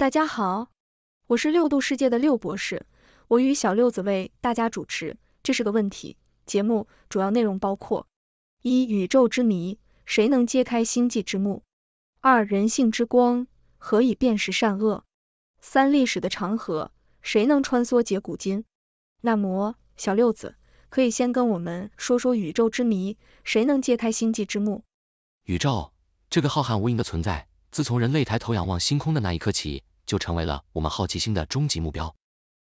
大家好，我是六度世界的六博士，我与小六子为大家主持。这是个问题节目，主要内容包括：一、宇宙之谜，谁能揭开星际之幕；二、人性之光，何以辨识善恶；三、历史的长河，谁能穿梭解古今？那么，小六子可以先跟我们说说宇宙之谜，谁能揭开星际之幕？宇宙这个浩瀚无垠的存在，自从人类抬头仰望星空的那一刻起。就成为了我们好奇心的终极目标。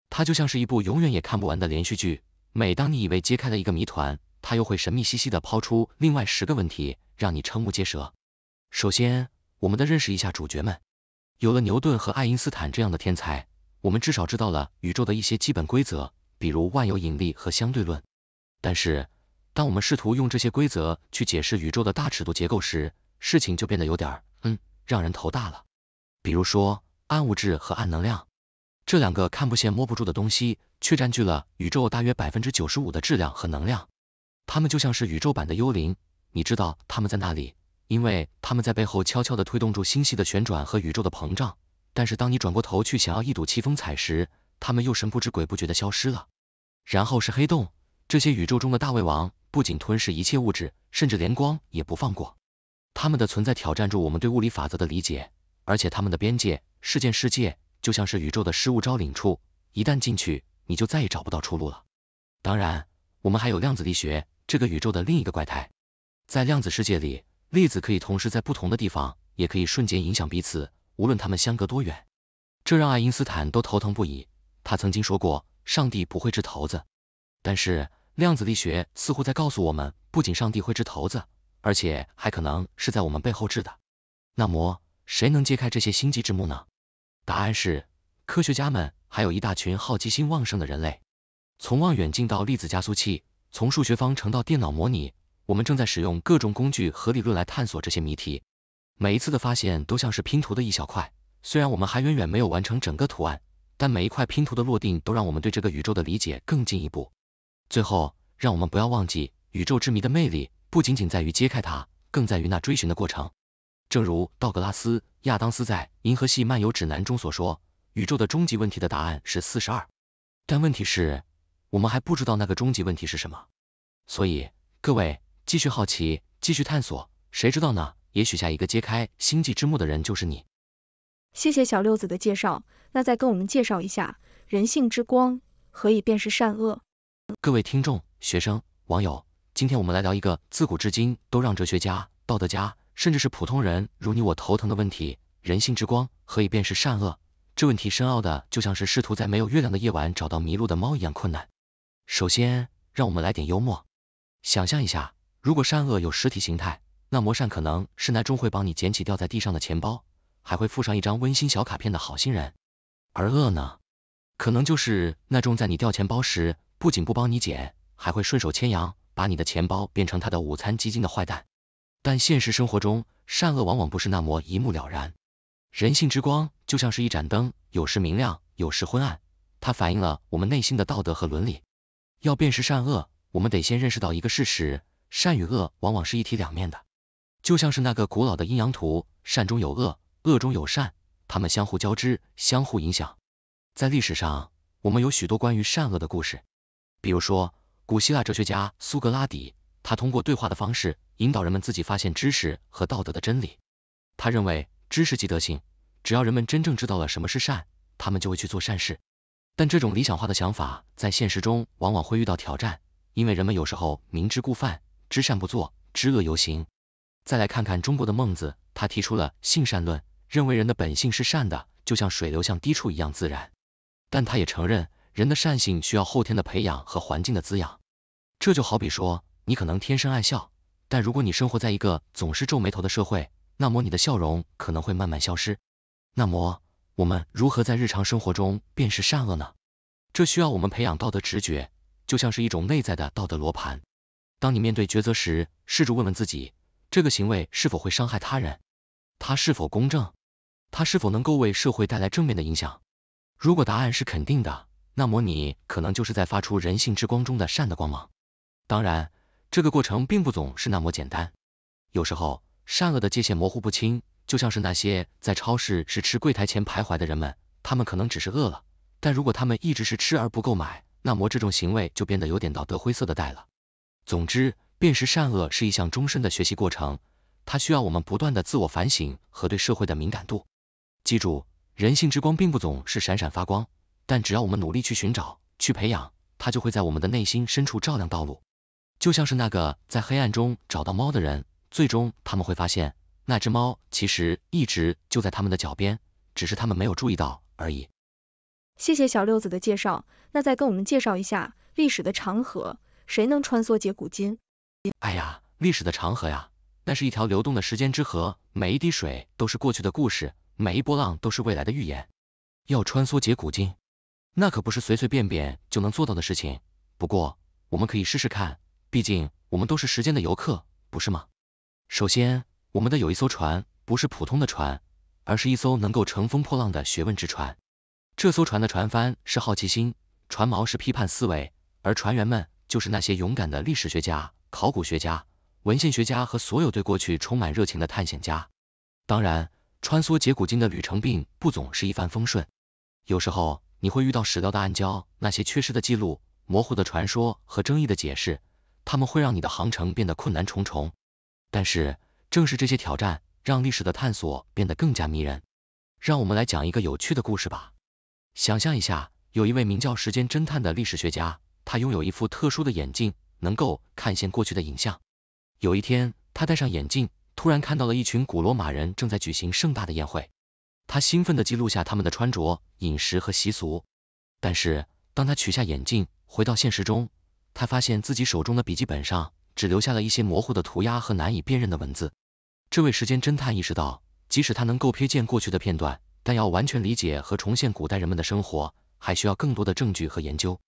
它就像是一部永远也看不完的连续剧。每当你以为揭开了一个谜团，它又会神秘兮兮的抛出另外十个问题，让你瞠目结舌。首先，我们得认识一下主角们。有了牛顿和爱因斯坦这样的天才，我们至少知道了宇宙的一些基本规则，比如万有引力和相对论。但是，当我们试图用这些规则去解释宇宙的大尺度结构时，事情就变得有点嗯，让人头大了。比如说，暗物质和暗能量，这两个看不见摸不住的东西，却占据了宇宙大约百分之九十五的质量和能量。它们就像是宇宙版的幽灵，你知道它们在那里，因为他们在背后悄悄地推动住星系的旋转和宇宙的膨胀。但是当你转过头去想要一睹其风采时，它们又神不知鬼不觉地消失了。然后是黑洞，这些宇宙中的大胃王，不仅吞噬一切物质，甚至连光也不放过。它们的存在挑战住我们对物理法则的理解。而且它们的边界事件世界就像是宇宙的失物招领处，一旦进去，你就再也找不到出路了。当然，我们还有量子力学这个宇宙的另一个怪胎。在量子世界里，粒子可以同时在不同的地方，也可以瞬间影响彼此，无论它们相隔多远。这让爱因斯坦都头疼不已。他曾经说过，上帝不会掷骰子。但是量子力学似乎在告诉我们，不仅上帝会掷骰子，而且还可能是在我们背后掷的。那么？谁能揭开这些星际之幕呢？答案是科学家们，还有一大群好奇心旺盛的人类。从望远镜到粒子加速器，从数学方程到电脑模拟，我们正在使用各种工具和理论来探索这些谜题。每一次的发现都像是拼图的一小块，虽然我们还远远没有完成整个图案，但每一块拼图的落定都让我们对这个宇宙的理解更进一步。最后，让我们不要忘记，宇宙之谜的魅力不仅仅在于揭开它，更在于那追寻的过程。正如道格拉斯·亚当斯在《银河系漫游指南》中所说，宇宙的终极问题的答案是四十二。但问题是，我们还不知道那个终极问题是什么。所以各位继续好奇，继续探索，谁知道呢？也许下一个揭开星际之幕的人就是你。谢谢小六子的介绍，那再跟我们介绍一下人性之光，何以便是善恶？各位听众、学生、网友，今天我们来聊一个自古至今都让哲学家、道德家。甚至是普通人如你我头疼的问题，人性之光何以便是善恶？这问题深奥的就像是试图在没有月亮的夜晚找到迷路的猫一样困难。首先，让我们来点幽默，想象一下，如果善恶有实体形态，那魔善可能是那种会帮你捡起掉在地上的钱包，还会附上一张温馨小卡片的好心人，而恶呢，可能就是那种在你掉钱包时不仅不帮你捡，还会顺手牵羊把你的钱包变成他的午餐基金的坏蛋。但现实生活中，善恶往往不是那么一目了然。人性之光就像是一盏灯，有时明亮，有时昏暗。它反映了我们内心的道德和伦理。要辨识善恶，我们得先认识到一个事实：善与恶往往是一体两面的。就像是那个古老的阴阳图，善中有恶，恶中有善，它们相互交织，相互影响。在历史上，我们有许多关于善恶的故事。比如说，古希腊哲学家苏格拉底。他通过对话的方式引导人们自己发现知识和道德的真理。他认为知识即德性，只要人们真正知道了什么是善，他们就会去做善事。但这种理想化的想法在现实中往往会遇到挑战，因为人们有时候明知故犯，知善不做，知恶犹行。再来看看中国的孟子，他提出了性善论，认为人的本性是善的，就像水流向低处一样自然。但他也承认，人的善性需要后天的培养和环境的滋养。这就好比说。你可能天生爱笑，但如果你生活在一个总是皱眉头的社会，那么你的笑容可能会慢慢消失。那么，我们如何在日常生活中辨识善恶呢？这需要我们培养道德直觉，就像是一种内在的道德罗盘。当你面对抉择时，试着问问自己：这个行为是否会伤害他人？它是否公正？它是否能够为社会带来正面的影响？如果答案是肯定的，那么你可能就是在发出人性之光中的善的光芒。当然。这个过程并不总是那么简单，有时候善恶的界限模糊不清，就像是那些在超市是吃柜台前徘徊的人们，他们可能只是饿了，但如果他们一直是吃而不购买，那么这种行为就变得有点道德灰色的带了。总之，辨识善恶是一项终身的学习过程，它需要我们不断的自我反省和对社会的敏感度。记住，人性之光并不总是闪闪发光，但只要我们努力去寻找、去培养，它就会在我们的内心深处照亮道路。就像是那个在黑暗中找到猫的人，最终他们会发现，那只猫其实一直就在他们的脚边，只是他们没有注意到而已。谢谢小六子的介绍，那再跟我们介绍一下历史的长河，谁能穿梭解古今？哎呀，历史的长河呀，那是一条流动的时间之河，每一滴水都是过去的故事，每一波浪都是未来的预言。要穿梭解古今，那可不是随随便便就能做到的事情。不过，我们可以试试看。毕竟我们都是时间的游客，不是吗？首先，我们的有一艘船，不是普通的船，而是一艘能够乘风破浪的学问之船。这艘船的船帆是好奇心，船锚是批判思维，而船员们就是那些勇敢的历史学家、考古学家、文献学家和所有对过去充满热情的探险家。当然，穿梭解古今的旅程并不总是一帆风顺，有时候你会遇到史料的暗礁，那些缺失的记录、模糊的传说和争议的解释。他们会让你的航程变得困难重重，但是正是这些挑战让历史的探索变得更加迷人。让我们来讲一个有趣的故事吧。想象一下，有一位名叫时间侦探的历史学家，他拥有一副特殊的眼镜，能够看见过去的影像。有一天，他戴上眼镜，突然看到了一群古罗马人正在举行盛大的宴会。他兴奋地记录下他们的穿着、饮食和习俗。但是，当他取下眼镜，回到现实中，他发现自己手中的笔记本上只留下了一些模糊的涂鸦和难以辨认的文字。这位时间侦探意识到，即使他能够瞥见过去的片段，但要完全理解和重现古代人们的生活，还需要更多的证据和研究。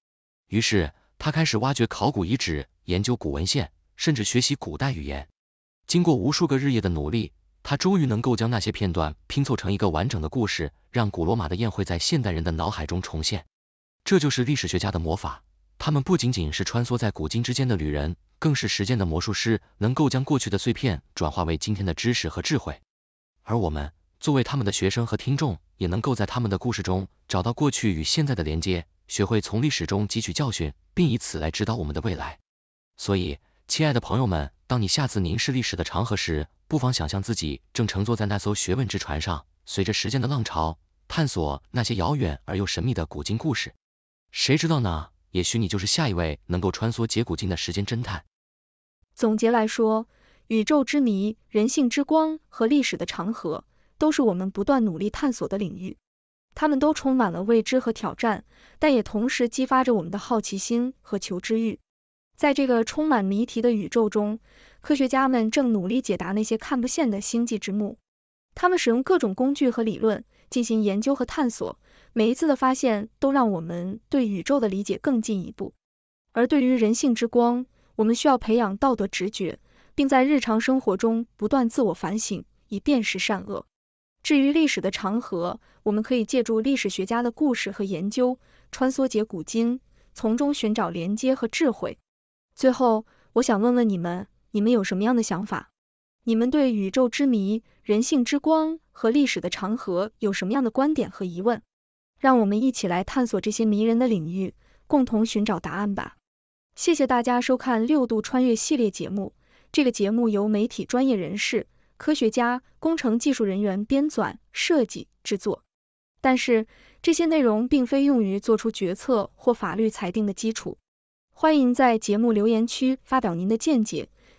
于是，他开始挖掘考古遗址，研究古文献，甚至学习古代语言。经过无数个日夜的努力，他终于能够将那些片段拼凑成一个完整的故事，让古罗马的宴会在现代人的脑海中重现。这就是历史学家的魔法。他们不仅仅是穿梭在古今之间的旅人，更是时间的魔术师，能够将过去的碎片转化为今天的知识和智慧。而我们作为他们的学生和听众，也能够在他们的故事中找到过去与现在的连接，学会从历史中汲取教训，并以此来指导我们的未来。所以，亲爱的朋友们，当你下次凝视历史的长河时，不妨想象自己正乘坐在那艘学问之船上，随着时间的浪潮，探索那些遥远而又神秘的古今故事。谁知道呢？也许你就是下一位能够穿梭解古今的时间侦探。总结来说，宇宙之谜、人性之光和历史的长河，都是我们不断努力探索的领域。它们都充满了未知和挑战，但也同时激发着我们的好奇心和求知欲。在这个充满谜题的宇宙中，科学家们正努力解答那些看不见的星际之幕。他们使用各种工具和理论。进行研究和探索，每一次的发现都让我们对宇宙的理解更进一步。而对于人性之光，我们需要培养道德直觉，并在日常生活中不断自我反省，以辨识善恶。至于历史的长河，我们可以借助历史学家的故事和研究，穿梭解古今，从中寻找连接和智慧。最后，我想问问你们，你们有什么样的想法？你们对宇宙之谜、人性之光和历史的长河有什么样的观点和疑问？让我们一起来探索这些迷人的领域，共同寻找答案吧。谢谢大家收看六度穿越系列节目。这个节目由媒体专业人士、科学家、工程技术人员编纂、设计、制作。但是这些内容并非用于做出决策或法律裁定的基础。欢迎在节目留言区发表您的见解。